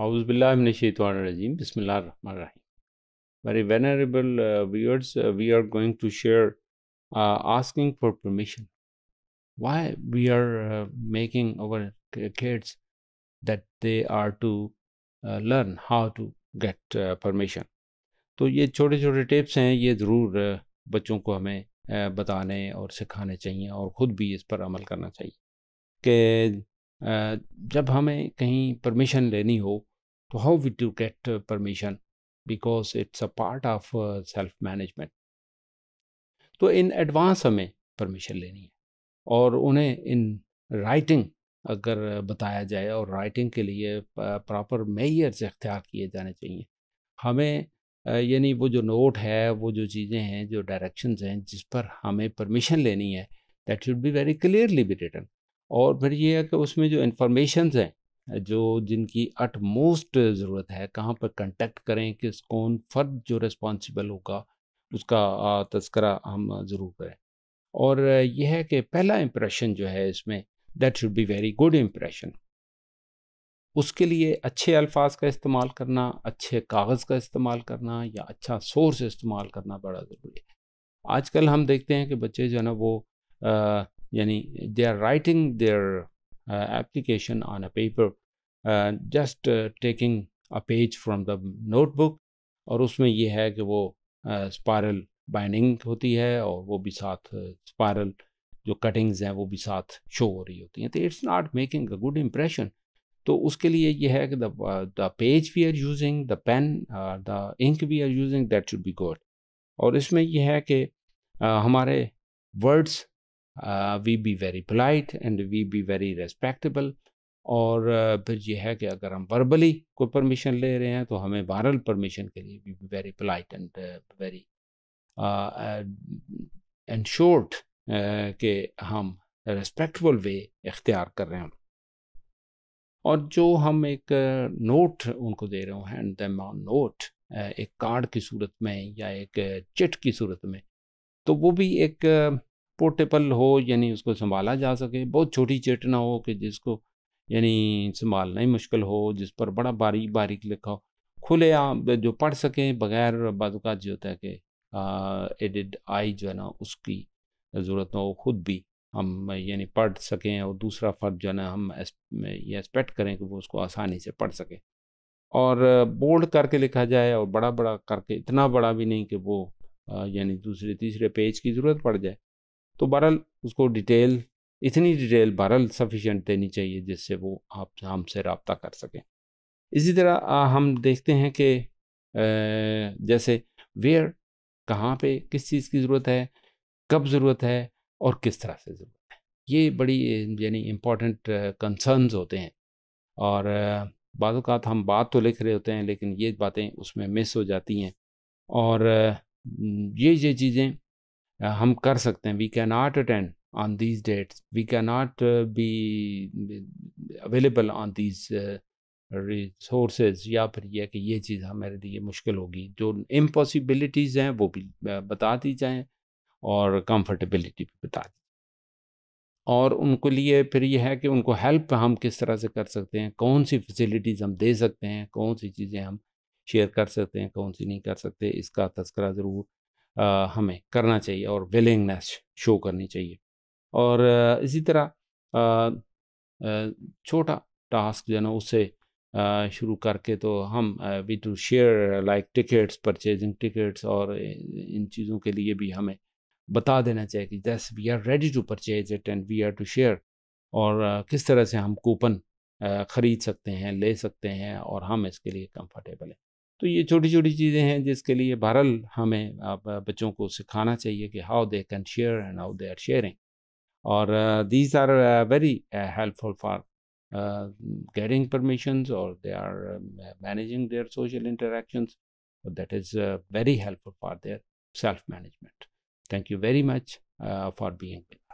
हाउज़बिल्लाशीम बसमिल्लर very venerable viewers we are going to share asking for permission why we are making our kids that they are to learn how to get permission तो ये छोटे छोटे tips हैं ये ज़रूर uh, बच्चों को हमें uh, बताने और सिखाने चाहिए और ख़ुद भी इस पर अमल करना चाहिए कि जब हमें कहीं परमिशन लेनी हो तो how we to get permission because it's a part of self management तो इन एडवांस हमें परमिशन लेनी है और उन्हें इन राइटिंग अगर बताया जाए और राइटिंग के लिए प्रॉपर मेयर्स इख्तियार किए जाने चाहिए हमें यानी वो जो नोट है वो जो चीज़ें हैं जो डायरेक्शंस हैं जिस पर हमें परमिशन लेनी है that should be very clearly be written और फिर ये है कि उसमें जो इन्फॉर्मेशन हैं जो जिनकी अट मोस्ट ज़रूरत है कहाँ पर कंटेक्ट करें किस कौन फर्द जो रिस्पॉन्सिबल होगा उसका तस्करा हम ज़रूर करें और यह है कि पहला इम्प्रेशन जो है इसमें that should be very good impression उसके लिए अच्छे अल्फाज का इस्तेमाल करना अच्छे कागज़ का इस्तेमाल करना या अच्छा सोर्स इस्तेमाल करना बड़ा ज़रूरी है आजकल हम देखते हैं कि बच्चे जो है ना वो आ, यानी they are writing their application on a paper just taking a page from the notebook और उसमें यह है कि वो स्पायरल uh, बाइंडिंग होती है और वो भी साथ स्पायरल uh, जो कटिंग्स हैं वो भी साथ शो हो रही होती हैं तो it's not making a good impression तो उसके लिए ये है कि the page we are using the pen the ink we are using that should be good और इसमें यह है कि uh, हमारे words uh, we be very polite and we be very respectable और uh, फिर यह है कि अगर हम वर्बली कोई परमिशन ले रहे हैं तो हमें वायरल परमिशन के लिए we be very polite and very and short के हम रेस्पेक्टफुल वे इख्तियार कर रहे हैं और जो हम एक नोट uh, उनको दे रहे हैं एंड दम नोट एक कार्ड की सूरत में या एक चिट uh, की सूरत में तो वो भी एक पोर्टेबल हो यानी उसको संभाला जा सके बहुत छोटी चेटना हो कि जिसको यानी संभालना ही मुश्किल हो जिस पर बड़ा बारीक बारीक लिखा हो खुले आप जो पढ़ सकें बगैर बाजुका जो होता है कि एडिड आई जो है ना उसकी ज़रूरत ना हो खुद भी हम यानी पढ़ सकें और दूसरा फ़र्द जो है ना हम ये एक्सपेक्ट करें कि वो उसको आसानी से पढ़ सकें और बोल्ड करके लिखा जाए और बड़ा बड़ा करके इतना बड़ा भी नहीं कि वो यानी दूसरे तीसरे पेज की ज़रूरत पड़ जाए तो बहरल उसको डिटेल इतनी डिटेल बहरल सफिशेंट देनी चाहिए जिससे वो आप हमसे रबता कर सकें इसी तरह हम देखते हैं कि जैसे वेयर कहाँ पे किस चीज़ की ज़रूरत है कब ज़रूरत है और किस तरह से ज़रूरत है ये बड़ी यानी इम्पोर्टेंट कंसर्नस होते हैं और बाद हम बात तो लिख रहे होते हैं लेकिन ये बातें उसमें मिस हो जाती हैं और ये ये चीज़ें Uh, हम कर सकते हैं we can not attend on these dates we can not be available on these uh, uh या फिर यह कि ये चीज़ हमारे लिए मुश्किल होगी जो इम्पॉसिबिलिटीज़ हैं वो भी uh, बता दी जाएँ और कंफर्टेबिलिटी भी बता दी और उनके लिए फिर यह है कि उनको हेल्प हम किस तरह से कर सकते हैं कौन सी फैसिलिटीज़ हम दे सकते हैं कौन सी चीज़ें हम शेयर कर सकते हैं कौन सी नहीं कर सकते इसका तस्करा ज़रूर हमें करना चाहिए और विलिंगनेस शो करनी चाहिए और इसी तरह छोटा टास्क जो है ना उससे शुरू करके तो हम we to share like tickets purchasing tickets और इन चीज़ों के लिए भी हमें बता देना चाहिए कि जैस we are ready to purchase it and we are to share और किस तरह से हम कूपन ख़रीद सकते हैं ले सकते हैं और हम इसके लिए कंफर्टेबल हैं तो ये छोटी छोटी चीज़ें हैं जिसके लिए बहरल हमें बच्चों को सिखाना चाहिए कि how they can share and how they are sharing और these are very helpful for getting permission और they are managing their social interactions that is very helpful for their self management thank you very much for being